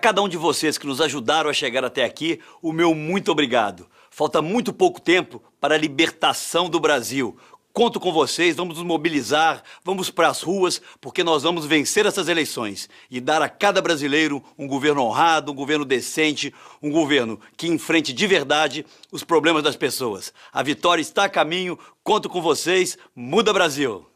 cada um de vocês que nos ajudaram a chegar até aqui, o meu muito obrigado. Falta muito pouco tempo para a libertação do Brasil. Conto com vocês, vamos nos mobilizar, vamos para as ruas, porque nós vamos vencer essas eleições e dar a cada brasileiro um governo honrado, um governo decente, um governo que enfrente de verdade os problemas das pessoas. A vitória está a caminho, conto com vocês, muda Brasil!